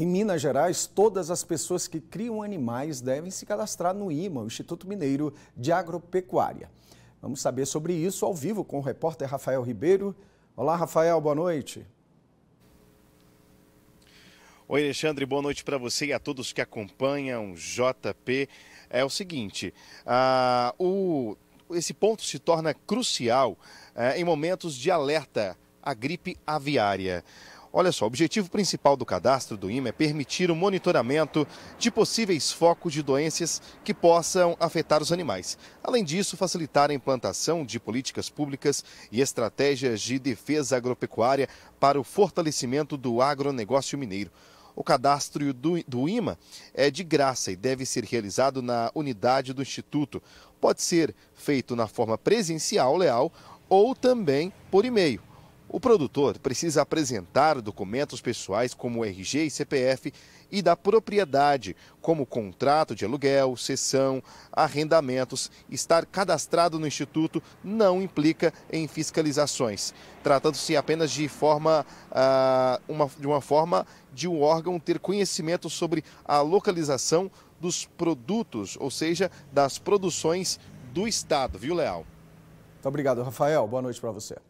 Em Minas Gerais, todas as pessoas que criam animais devem se cadastrar no IMA, o Instituto Mineiro de Agropecuária. Vamos saber sobre isso ao vivo com o repórter Rafael Ribeiro. Olá, Rafael, boa noite. Oi, Alexandre, boa noite para você e a todos que acompanham JP. É o seguinte, o, esse ponto se torna crucial é, em momentos de alerta à gripe aviária. Olha só, o objetivo principal do cadastro do IMA é permitir o monitoramento de possíveis focos de doenças que possam afetar os animais. Além disso, facilitar a implantação de políticas públicas e estratégias de defesa agropecuária para o fortalecimento do agronegócio mineiro. O cadastro do, do IMA é de graça e deve ser realizado na unidade do Instituto. Pode ser feito na forma presencial, leal, ou também por e-mail. O produtor precisa apresentar documentos pessoais como RG e CPF e da propriedade, como contrato de aluguel, cessão, arrendamentos. Estar cadastrado no Instituto não implica em fiscalizações, tratando-se apenas de, forma, ah, uma, de uma forma de um órgão ter conhecimento sobre a localização dos produtos, ou seja, das produções do Estado, viu, Leal? Muito obrigado, Rafael. Boa noite para você.